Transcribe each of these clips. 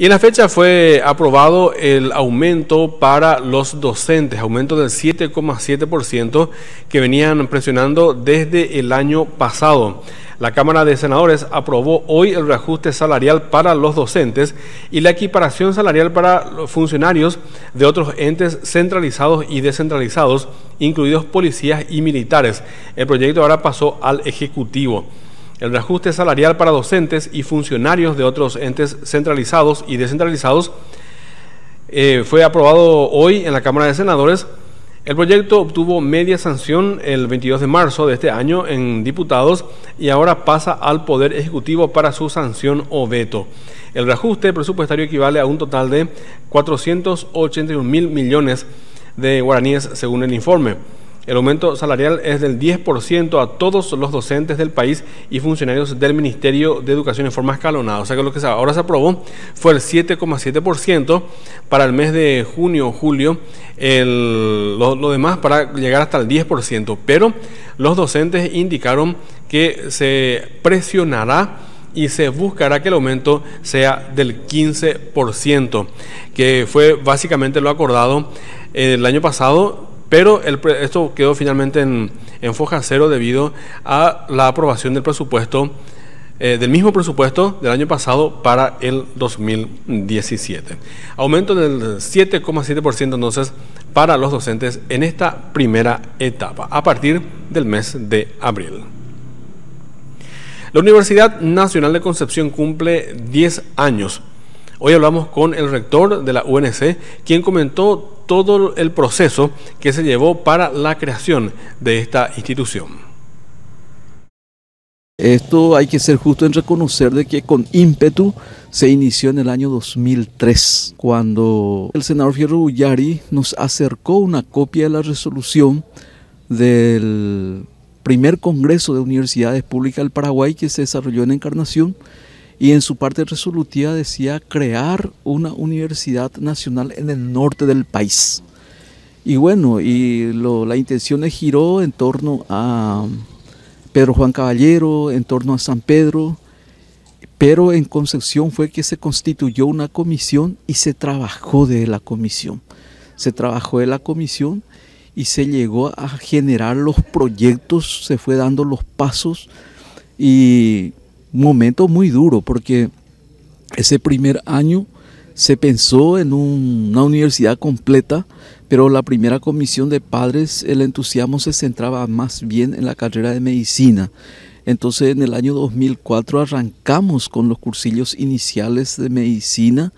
Y en la fecha fue aprobado el aumento para los docentes, aumento del 7,7% que venían presionando desde el año pasado. La Cámara de Senadores aprobó hoy el reajuste salarial para los docentes y la equiparación salarial para los funcionarios de otros entes centralizados y descentralizados, incluidos policías y militares. El proyecto ahora pasó al Ejecutivo el reajuste salarial para docentes y funcionarios de otros entes centralizados y descentralizados eh, fue aprobado hoy en la Cámara de Senadores. El proyecto obtuvo media sanción el 22 de marzo de este año en diputados y ahora pasa al Poder Ejecutivo para su sanción o veto. El reajuste presupuestario equivale a un total de 481 mil millones de guaraníes según el informe. El aumento salarial es del 10% a todos los docentes del país y funcionarios del Ministerio de Educación en forma escalonada. O sea que lo que ahora se aprobó fue el 7,7% para el mes de junio, o julio, lo, lo demás para llegar hasta el 10%. Pero los docentes indicaron que se presionará y se buscará que el aumento sea del 15%, que fue básicamente lo acordado eh, el año pasado pero esto quedó finalmente en, foja cero debido a la aprobación del presupuesto, eh, del mismo presupuesto del año pasado para el 2017. Aumento del 7,7% entonces para los docentes en esta primera etapa, a partir del mes de abril. La Universidad Nacional de Concepción cumple 10 años. Hoy hablamos con el rector de la UNC, quien comentó todo el proceso que se llevó para la creación de esta institución. Esto hay que ser justo en reconocer de que con ímpetu se inició en el año 2003, cuando el senador Fierro Ullari nos acercó una copia de la resolución del primer Congreso de Universidades Públicas del Paraguay que se desarrolló en Encarnación y en su parte resolutiva decía crear una universidad nacional en el norte del país. Y bueno, y la intención giró en torno a Pedro Juan Caballero, en torno a San Pedro, pero en Concepción fue que se constituyó una comisión y se trabajó de la comisión. Se trabajó de la comisión y se llegó a generar los proyectos, se fue dando los pasos y un momento muy duro porque ese primer año se pensó en una universidad completa, pero la primera comisión de padres, el entusiasmo se centraba más bien en la carrera de medicina. Entonces en el año 2004 arrancamos con los cursillos iniciales de medicina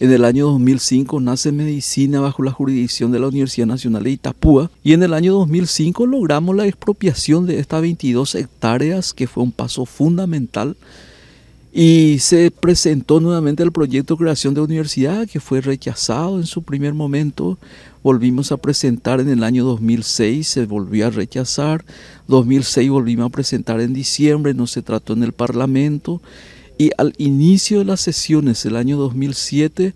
en el año 2005 nace Medicina bajo la jurisdicción de la Universidad Nacional de Itapúa y en el año 2005 logramos la expropiación de estas 22 hectáreas, que fue un paso fundamental. Y se presentó nuevamente el proyecto de creación de universidad, que fue rechazado en su primer momento. Volvimos a presentar en el año 2006, se volvió a rechazar. 2006 volvimos a presentar en diciembre, no se trató en el Parlamento y al inicio de las sesiones del año 2007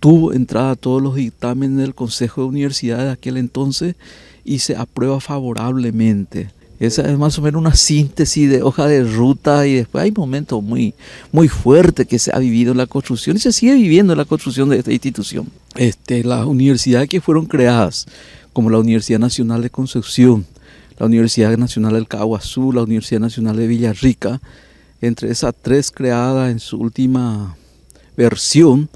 tuvo entrada a todos los dictámenes del Consejo de Universidades de aquel entonces y se aprueba favorablemente. Esa es más o menos una síntesis de hoja de ruta y después hay momentos muy, muy fuertes que se ha vivido en la construcción y se sigue viviendo en la construcción de esta institución. Este, las universidades que fueron creadas, como la Universidad Nacional de Concepción, la Universidad Nacional del Caguazú, la Universidad Nacional de Villarrica, entre esas tres creadas en su última versión,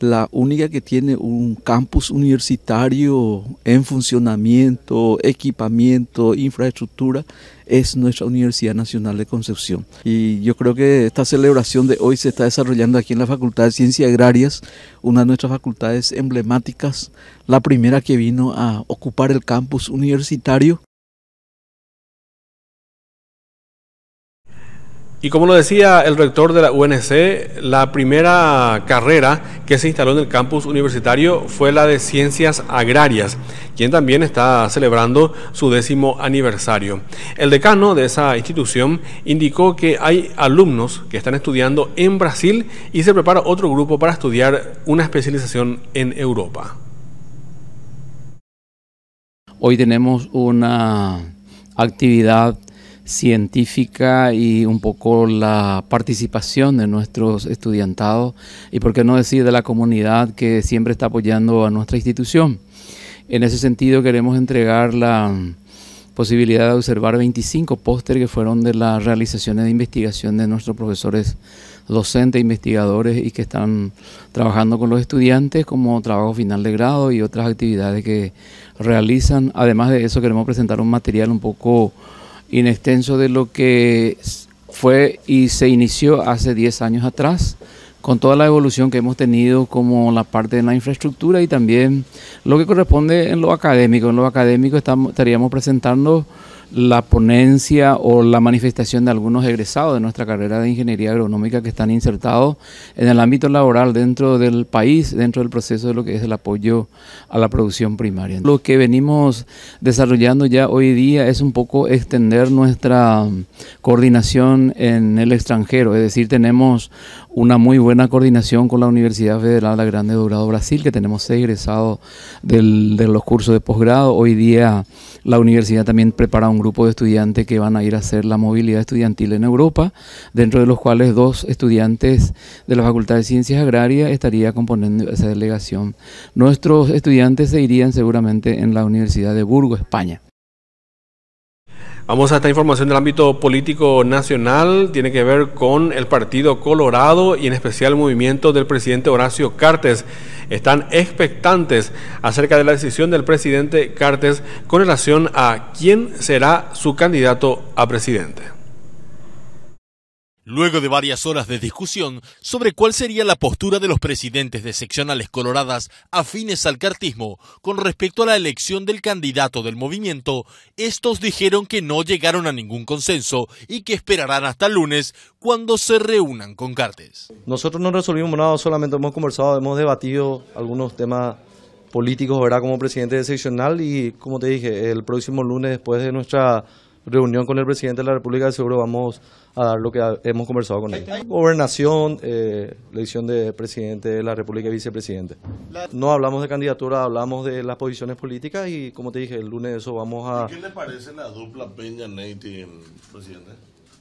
la única que tiene un campus universitario en funcionamiento, equipamiento, infraestructura, es nuestra Universidad Nacional de Concepción. Y yo creo que esta celebración de hoy se está desarrollando aquí en la Facultad de Ciencias Agrarias, una de nuestras facultades emblemáticas, la primera que vino a ocupar el campus universitario. Y como lo decía el rector de la UNC, la primera carrera que se instaló en el campus universitario fue la de Ciencias Agrarias, quien también está celebrando su décimo aniversario. El decano de esa institución indicó que hay alumnos que están estudiando en Brasil y se prepara otro grupo para estudiar una especialización en Europa. Hoy tenemos una actividad científica y un poco la participación de nuestros estudiantados y por qué no decir de la comunidad que siempre está apoyando a nuestra institución. En ese sentido queremos entregar la posibilidad de observar 25 póster que fueron de las realizaciones de investigación de nuestros profesores docentes, investigadores y que están trabajando con los estudiantes como trabajo final de grado y otras actividades que realizan. Además de eso queremos presentar un material un poco in extenso de lo que fue y se inició hace 10 años atrás, con toda la evolución que hemos tenido como la parte de la infraestructura y también lo que corresponde en lo académico. En lo académico estaríamos presentando la ponencia o la manifestación de algunos egresados de nuestra carrera de ingeniería agronómica que están insertados en el ámbito laboral dentro del país, dentro del proceso de lo que es el apoyo a la producción primaria. Lo que venimos desarrollando ya hoy día es un poco extender nuestra coordinación en el extranjero, es decir, tenemos una muy buena coordinación con la Universidad Federal de Grande Durado Brasil, que tenemos seis egresados del, de los cursos de posgrado. Hoy día la universidad también prepara un grupo de estudiantes que van a ir a hacer la movilidad estudiantil en Europa, dentro de los cuales dos estudiantes de la Facultad de Ciencias Agrarias estaría componiendo esa delegación. Nuestros estudiantes se irían seguramente en la Universidad de Burgo, España. Vamos a esta información del ámbito político nacional, tiene que ver con el Partido Colorado y en especial el movimiento del presidente Horacio Cartes están expectantes acerca de la decisión del presidente Cartes con relación a quién será su candidato a presidente. Luego de varias horas de discusión sobre cuál sería la postura de los presidentes de seccionales coloradas afines al cartismo con respecto a la elección del candidato del movimiento, estos dijeron que no llegaron a ningún consenso y que esperarán hasta el lunes cuando se reúnan con Cartes. Nosotros no resolvimos nada, solamente hemos conversado, hemos debatido algunos temas políticos, ¿verdad? Como presidente de seccional y, como te dije, el próximo lunes después de nuestra reunión con el presidente de la República, seguro vamos a dar lo que hemos conversado con él. Gobernación, eh, elección de presidente de la República y vicepresidente. No hablamos de candidatura, hablamos de las posiciones políticas y como te dije, el lunes eso vamos a... ¿Qué le parece la dupla Peña nate presidente?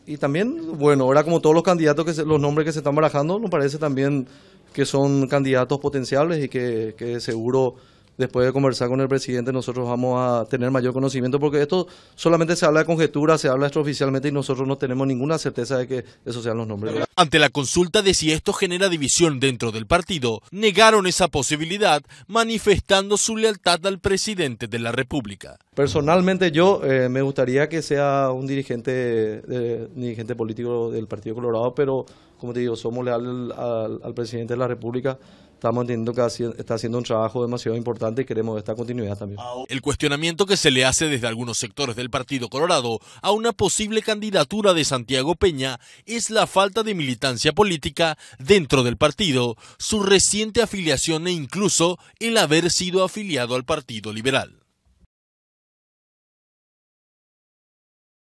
Y también, bueno, ahora como todos los candidatos, que los nombres que se están barajando, nos parece también que son candidatos potenciales y que seguro después de conversar con el presidente, nosotros vamos a tener mayor conocimiento, porque esto solamente se habla de conjetura, se habla esto oficialmente y nosotros no tenemos ninguna certeza de que esos sean los nombres. Ante la consulta de si esto genera división dentro del partido, negaron esa posibilidad, manifestando su lealtad al presidente de la República. Personalmente yo eh, me gustaría que sea un dirigente, eh, dirigente político del Partido Colorado, pero como te digo, somos leales al presidente de la República estamos entendiendo que está haciendo un trabajo demasiado importante y queremos esta continuidad también. El cuestionamiento que se le hace desde algunos sectores del Partido Colorado a una posible candidatura de Santiago Peña es la falta de militancia política dentro del partido, su reciente afiliación e incluso el haber sido afiliado al Partido Liberal.